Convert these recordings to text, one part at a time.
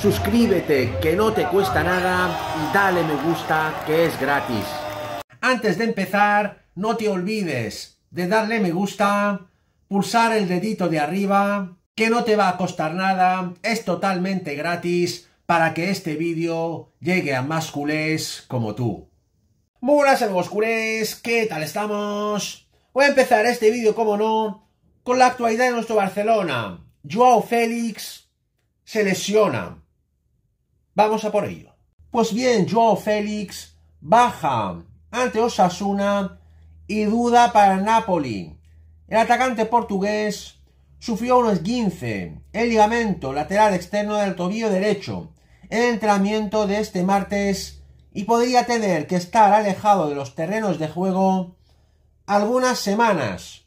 suscríbete que no te cuesta nada y dale me gusta que es gratis. Antes de empezar, no te olvides de darle me gusta, pulsar el dedito de arriba, que no te va a costar nada, es totalmente gratis para que este vídeo llegue a más culés como tú. Muy buenas amigos culés, ¿qué tal estamos? Voy a empezar este vídeo, como no, con la actualidad de nuestro Barcelona. Joao Félix se lesiona. Vamos a por ello. Pues bien, Joao Félix baja ante Osasuna y duda para Napoli. El atacante portugués sufrió un esguince, el ligamento lateral externo del tobillo derecho, en el entrenamiento de este martes y podría tener que estar alejado de los terrenos de juego algunas semanas.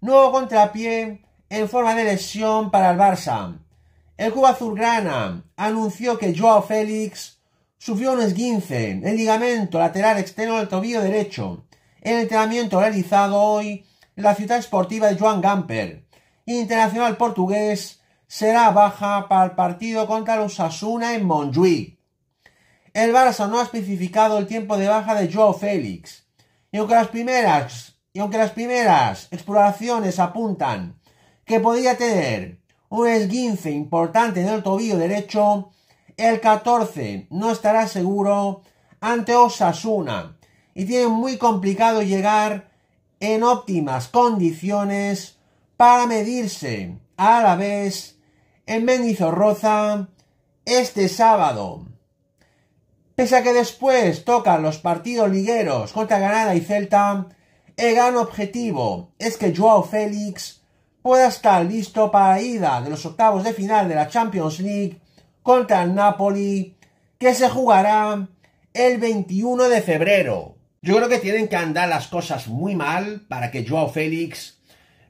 Nuevo contrapié en forma de lesión para el Barça. El Club Azulgrana anunció que Joao Félix sufrió un esguince en el ligamento lateral externo del tobillo derecho el entrenamiento realizado hoy en la ciudad esportiva de Joan Gamper. Internacional portugués será baja para el partido contra los Asuna en Montjuic. El Barça no ha especificado el tiempo de baja de Joao Félix. Y aunque las primeras, y aunque las primeras exploraciones apuntan que podría tener un esguince importante del el tobillo derecho. El 14 no estará seguro ante Osasuna y tiene muy complicado llegar en óptimas condiciones para medirse a la vez en Roza este sábado. Pese a que después tocan los partidos ligueros contra Granada y Celta, el gran objetivo es que Joao Félix pueda estar listo para la ida de los octavos de final de la Champions League contra el Napoli, que se jugará el 21 de febrero. Yo creo que tienen que andar las cosas muy mal para que Joao Félix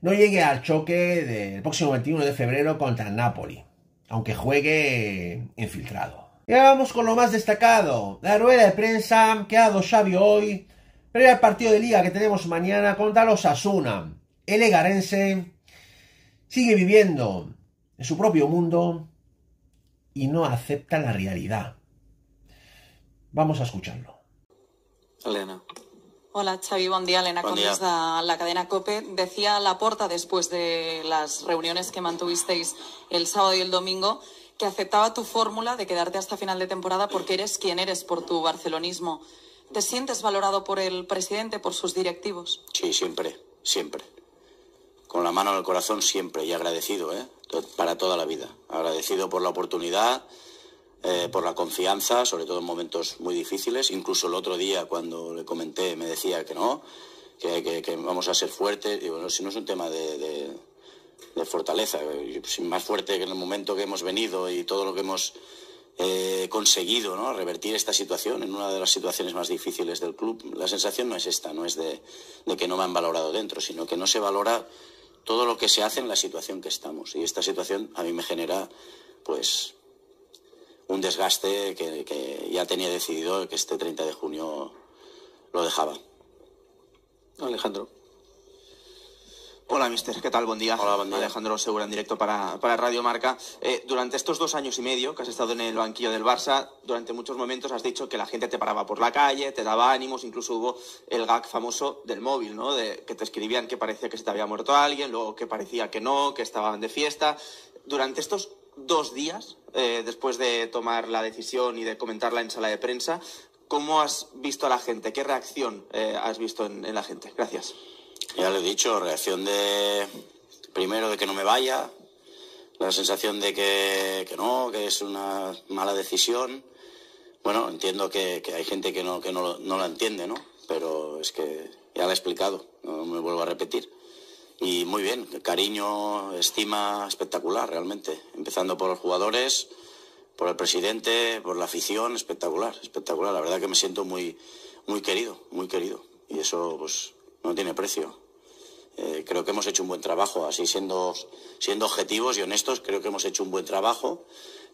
no llegue al choque del próximo 21 de febrero contra el Napoli, aunque juegue infiltrado. Y ahora vamos con lo más destacado. La rueda de prensa que ha dado Xavi hoy, previa el partido de liga que tenemos mañana contra los Asuna. El Egarense Sigue viviendo en su propio mundo y no acepta la realidad. Vamos a escucharlo. Elena. Hola Xavi, buen día. Elena de la cadena COPE. Decía porta después de las reuniones que mantuvisteis el sábado y el domingo que aceptaba tu fórmula de quedarte hasta final de temporada porque eres quien eres por tu barcelonismo. ¿Te sientes valorado por el presidente, por sus directivos? Sí, siempre, siempre con la mano en el corazón siempre y agradecido, ¿eh? para toda la vida. Agradecido por la oportunidad, eh, por la confianza, sobre todo en momentos muy difíciles. Incluso el otro día cuando le comenté me decía que no, que, vamos a ser fuertes. y bueno, si no es un tema de, fortaleza, eh, pues, más fuerte que en el momento que hemos venido y todo lo que hemos conseguido, ¿no? Revertir esta situación en una de las situaciones más difíciles del club. La sensación no es esta, no es de que no me han valorado dentro, sino que no se valora todo lo que se hace en la situación que estamos. Y esta situación a mí me genera, pues, un desgaste que, ya tenía decidido que este 30 de junio lo dejaba. Alejandro. Hola, mister. ¿Qué tal? Buen día. Hola, buen día. Alejandro Segura en directo para, para Radio Marca. Eh, durante estos dos años y medio que has estado en el banquillo del Barça, durante muchos momentos has dicho que la gente te paraba por la calle, te daba ánimos, incluso hubo el gag famoso del móvil, ¿no? De, que te escribían que parecía que se te había muerto alguien, luego que parecía que no, que estaban de fiesta. Durante estos dos días, eh, después de tomar la decisión y de comentarla en sala de prensa, ¿cómo has visto a la gente? ¿Qué reacción eh, has visto en la gente? Gracias. Ya lo he dicho, reacción de primero de que no me vaya, la sensación de que, no, que es una mala decisión. Bueno, entiendo que, hay gente que, no, que no, la entiende, ¿no? Pero es que ya la he explicado, no me vuelvo a repetir. Y muy bien, cariño, estima espectacular realmente, empezando por los jugadores, por el presidente, por la afición, espectacular, espectacular. La verdad que me siento muy, muy querido, muy querido. Y eso, pues, no tiene precio. Eh, creo que hemos hecho un buen trabajo, así siendo, siendo objetivos y honestos, creo que hemos hecho un buen trabajo,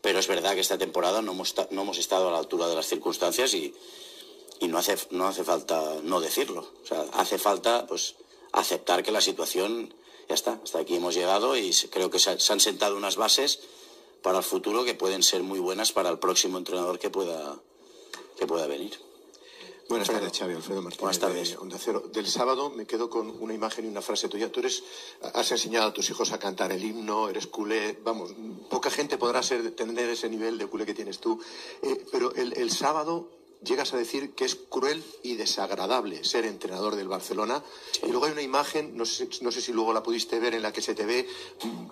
pero es verdad que esta temporada no hemos, no hemos estado a la altura de las circunstancias y, no, hace, falta no decirlo. O sea, hace falta pues, aceptar que la situación ya está, hasta aquí hemos llegado y creo que se, se han sentado unas bases para el futuro que pueden ser muy buenas para el próximo entrenador que pueda, que pueda venir. Buenas tardes, Xavi. Alfredo Martínez. Buenas tardes. Del sábado me quedo con una imagen y una frase tuya. Tú eres, has enseñado a tus hijos a cantar el himno, eres culé. Vamos, poca gente podrá ser, tener ese nivel de culé que tienes tú. Eh, pero el, sábado llegas a decir que es cruel y desagradable ser entrenador del Barcelona. Y luego hay una imagen, no sé, si luego la pudiste ver, en la que se te ve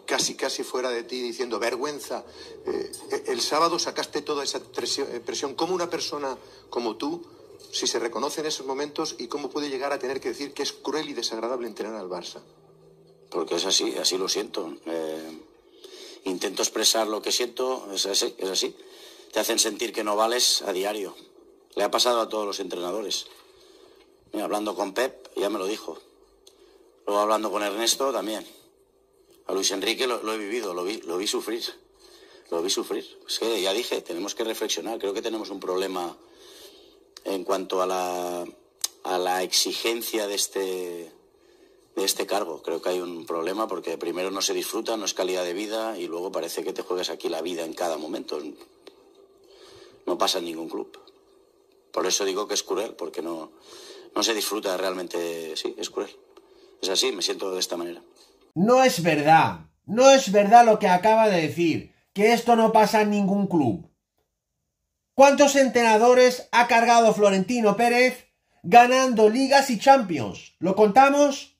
casi, casi fuera de ti diciendo vergüenza. Eh, eh, el sábado sacaste toda esa presión. ¿Cómo una persona como tú si se reconoce en esos momentos y cómo puede llegar a tener que decir que es cruel y desagradable entrenar al Barça. Porque es así, así lo siento. Eh, intento expresar lo que siento, es así, Te hacen sentir que no vales a diario. Le ha pasado a todos los entrenadores. hablando con Pep, ya me lo dijo. Luego hablando con Ernesto también. A Luis Enrique lo, he vivido, lo vi, lo vi sufrir. Lo vi sufrir. Es que ya dije, tenemos que reflexionar. Creo que tenemos un problema en cuanto a la, exigencia de este, de este cargo. Creo que hay un problema porque primero no se disfruta, no es calidad de vida y luego parece que te juegas aquí la vida en cada momento. No pasa en ningún club. Por eso digo que es cruel, porque no, no se disfruta realmente. Sí, es cruel. Es así, me siento de esta manera. No es verdad. No es verdad lo que acaba de decir. Que esto no pasa en ningún club. ¿Cuántos entrenadores ha cargado Florentino Pérez ganando ligas y champions? ¿Lo contamos?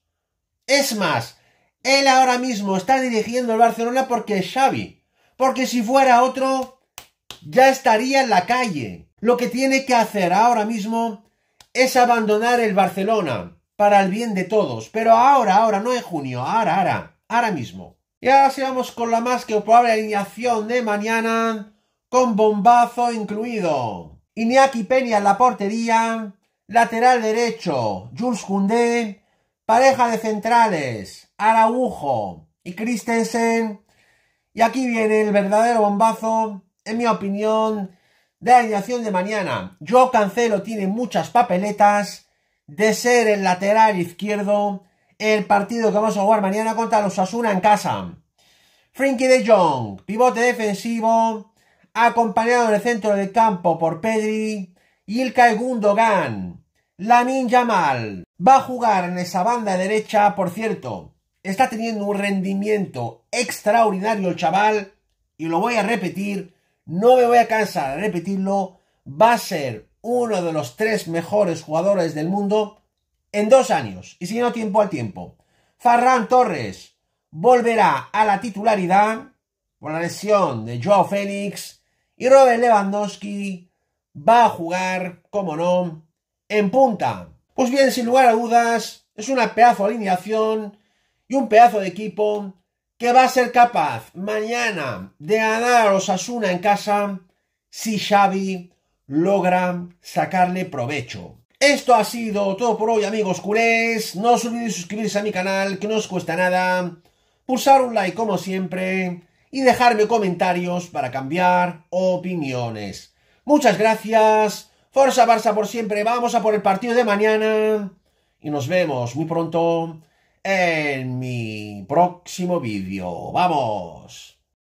Es más, él ahora mismo está dirigiendo el Barcelona porque es Xavi. Porque si fuera otro, ya estaría en la calle. Lo que tiene que hacer ahora mismo es abandonar el Barcelona para el bien de todos. Pero ahora, ahora, no en junio, ahora, ahora, ahora mismo. Y ahora sigamos con la más que probable alineación de mañana con bombazo incluido. Iñaki Peña en la portería, lateral derecho, Jules Koundé, pareja de centrales, Araujo y Christensen. Y aquí viene el verdadero bombazo, en mi opinión, de la alineación de mañana. Yo Cancelo tiene muchas papeletas de ser el lateral izquierdo el partido que vamos a jugar mañana contra los Asuna en casa. Frankie de Jong, pivote defensivo, acompañado en el centro del campo por Pedri y el Gundogan. ninja mal. va a jugar en esa banda derecha, por cierto, está teniendo un rendimiento extraordinario el chaval y lo voy a repetir, no me voy a cansar de repetirlo, va a ser uno de los tres mejores jugadores del mundo en dos años y si no tiempo al tiempo. Farran Torres volverá a la titularidad por la lesión de Joao Félix y Robert Lewandowski va a jugar, como no, en punta. Pues bien, sin lugar a dudas, es una pedazo de alineación y un pedazo de equipo que va a ser capaz mañana de ganar a Osasuna en casa si Xavi logra sacarle provecho. Esto ha sido todo por hoy amigos culés, no os olvidéis suscribirse a mi canal que no os cuesta nada, pulsar un like como siempre y dejarme comentarios para cambiar opiniones. Muchas gracias. Forza Barça por siempre. Vamos a por el partido de mañana. Y nos vemos muy pronto en mi próximo vídeo. ¡Vamos!